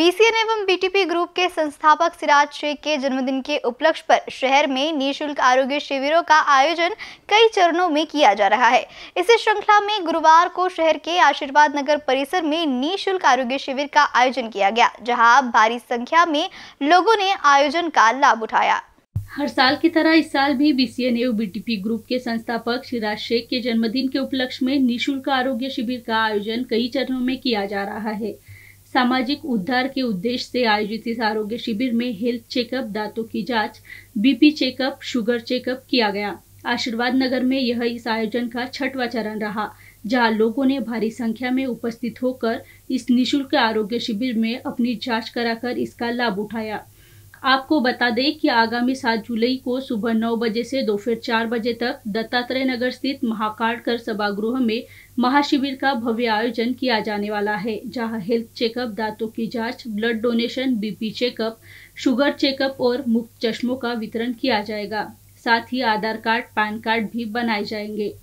BCN एवं BTP group के संस्थापक सिराज शेख के जन्मदिन के उपलक्ष्य पर शहर में निशुल्क आरोग्य शिविरों का आयोजन कई चरणों में किया जा रहा है इसी श्रृंखला में गुरुवार को शहर के आशीर्वाद नगर परिसर में निशुल्क आरोग्य शिविर का आयोजन किया गया जहां भारी संख्या में लोगों ने आयोजन का लाभ उठाया हर साल की तरह इस साल भी बीसीएन एवं बीटीपी ग्रुप के संस्थापक शिराज शेख के जन्मदिन के उपलक्ष्य में निशुल्क आरोग्य शिविर का आयोजन कई चरणों में किया जा रहा है सामाजिक उद्धार के उद्देश्य से आयोजित इस आरोग्य शिविर में हेल्थ चेकअप दांतों की जांच, बीपी चेकअप शुगर चेकअप किया गया आशीर्वाद नगर में यह इस आयोजन का छठवा चरण रहा जहां लोगों ने भारी संख्या में उपस्थित होकर इस निशुल्क आरोग्य शिविर में अपनी जांच कराकर इसका लाभ उठाया आपको बता दें कि आगामी सात जुलाई को सुबह नौ बजे से दोपहर चार बजे तक दत्तात्रेय नगर स्थित महाकाड़ कर सभागृह में महाशिविर का भव्य आयोजन किया जाने वाला है जहां हेल्थ चेकअप दांतों की जांच, blood donation BP checkup sugar checkup और मुफ्त चश्मों का वितरण किया जाएगा साथ ही आधार कार्ड पैन कार्ड भी बनाए जाएंगे